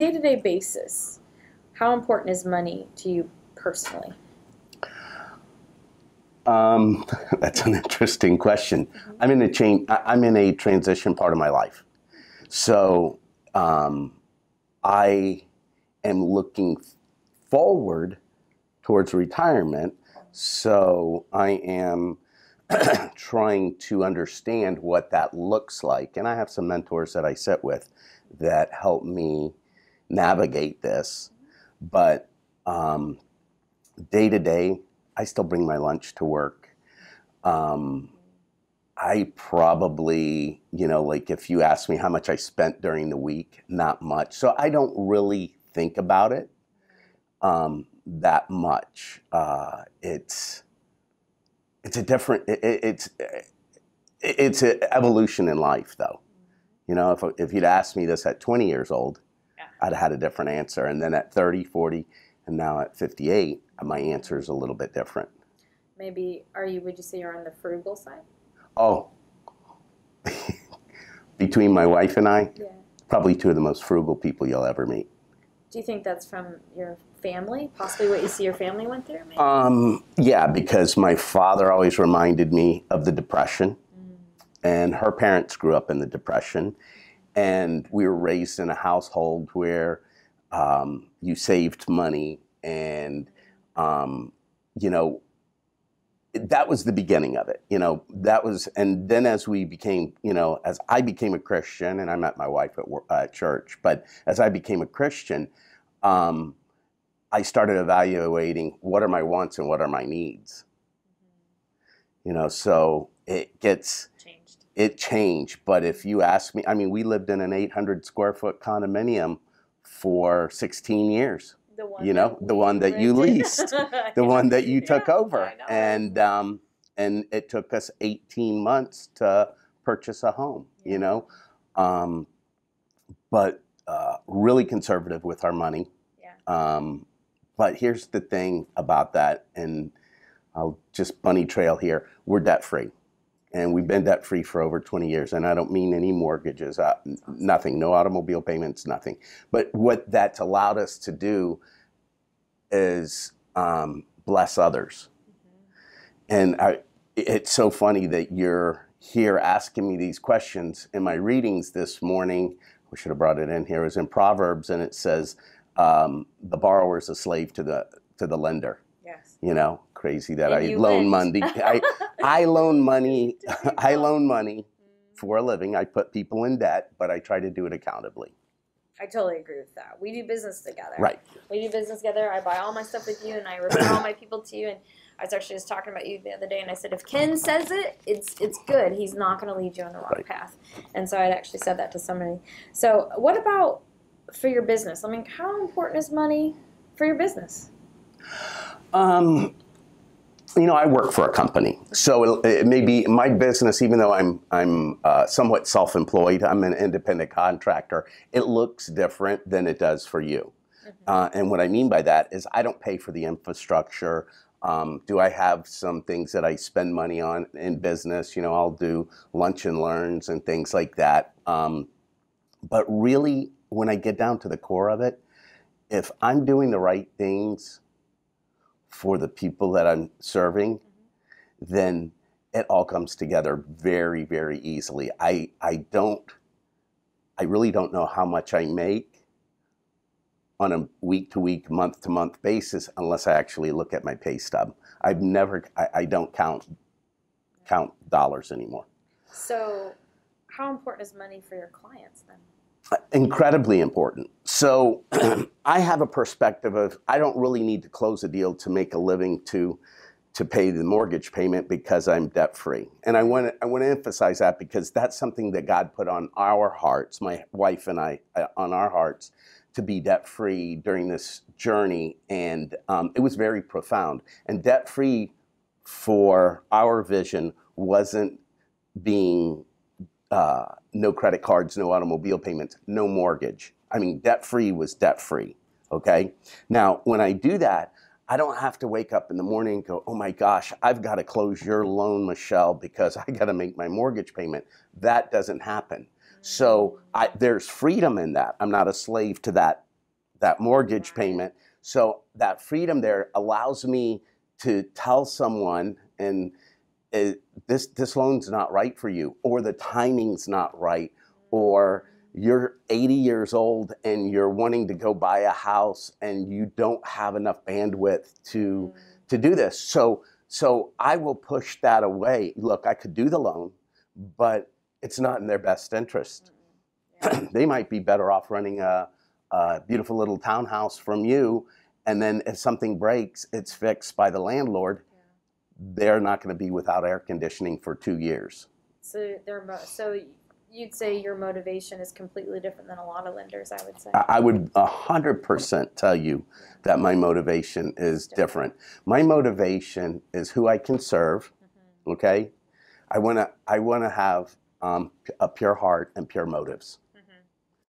day-to-day basis, how important is money to you personally? Um, that's an interesting question. Mm-hmm. I'm in a change. I'm in a transition part of my life, so um, I am looking forward towards retirement. So I am trying to understand what that looks like, and I have some mentors that I sit with that help me navigate this. But um, day to day, I still bring my lunch to work. Um, I probably, you know, like if you ask me how much I spent during the week, not much. So I don't really think about it um, that much. Uh, it's it's a different. It, it, it's it's an evolution in life, though. You know, if if you'd asked me this at 20 years old, I'd had a different answer. And then at 30, 40, and now at 58, my answer is a little bit different. Maybe are you? Would you say you're on the frugal side? Oh, between my wife and I, yeah. probably two of the most frugal people you'll ever meet. Do you think that's from your family, possibly what you see your family went through? Maybe? Um, yeah, because my father always reminded me of the Depression, mm. and her parents grew up in the Depression, and we were raised in a household where um, you saved money and, um, you know, that was the beginning of it. You know, that was, and then as we became, you know, as I became a Christian, and I met my wife at uh, church, but as I became a Christian, um, I started evaluating what are my wants and what are my needs. Mm-hmm. You know, so it gets Changes it changed. But if you ask me, I mean, we lived in an 800 square foot condominium for 16 years. The one you know, the one that you leased, the one that you took yeah, over, and um, and it took us 18 months to purchase a home. Yeah. You know, um, but uh, really conservative with our money. Yeah. Um, but here's the thing about that, and I'll just bunny trail here: we're debt free and we've been debt free for over 20 years. And I don't mean any mortgages, uh, nothing, no automobile payments, nothing. But what that's allowed us to do is um, bless others. Mm-hmm. And I, it's so funny that you're here asking me these questions in my readings this morning. We should have brought it in here. Is in Proverbs, and it says um, the borrower is a slave to the to the lender. Yes. You know, crazy that and I loan went. money. I, I loan money. I loan money for a living. I put people in debt, but I try to do it accountably. I totally agree with that. We do business together. Right. We do business together. I buy all my stuff with you, and I refer all my people to you. And I was actually just talking about you the other day, and I said, if Ken says it, it's it's good. He's not going to lead you on the wrong right. path. And so I actually said that to somebody. So what about for your business? I mean, how important is money for your business? Um, you know, I work for a company, so it, uh, it may be my business. Even though I'm I'm uh, somewhat self-employed, I'm an independent contractor. It looks different than it does for you, mm-hmm. uh, and what I mean by that is I don't pay for the infrastructure. Um, do I have some things that I spend money on in business? You know, I'll do lunch and learns and things like that. Um, but really, when I get down to the core of it, if I'm doing the right things for the people that I'm serving, mm-hmm. then it all comes together very, very easily. I, I don't, I really don't know how much I make on a week to week, month to month basis unless I actually look at my pay stub. I've never, I, I don't count, count dollars anymore. So, how important is money for your clients then? incredibly important. So I have a perspective of I don't really need to close a deal to make a living to to pay the mortgage payment because I'm debt free. And I want to, I want to emphasize that because that's something that God put on our hearts, my wife and I, uh, on our hearts, to be debt free during this journey, and um, it was very profound. And debt free for our vision wasn't being uh, no credit cards, no automobile payments, no mortgage. I mean, debt free was debt free. Okay. Now, when I do that, I don't have to wake up in the morning and go, oh my gosh, I've got to close your loan, Michelle, because I got to make my mortgage payment. That doesn't happen. So I, there's freedom in that. I'm not a slave to that, that mortgage payment. So that freedom there allows me to tell someone and uh, this this loan's not right for you, or the timing's not right, or you're 80 years old and you're wanting to go buy a house and you don't have enough bandwidth to mm. to do this. So so I will push that away. Look, I could do the loan, but it's not in their best interest. Mm-hmm. Yeah. they might be better off running a, a beautiful little townhouse from you, and then if something breaks, it's fixed by the landlord they're not going to be without air conditioning for two years. So they're so you'd say your motivation is completely different than a lot of lenders. I would say. I would hundred percent tell you that my motivation is different. different. My motivation is who I can serve. Mm-hmm. Okay, I want to I want to have um, a pure heart and pure motives.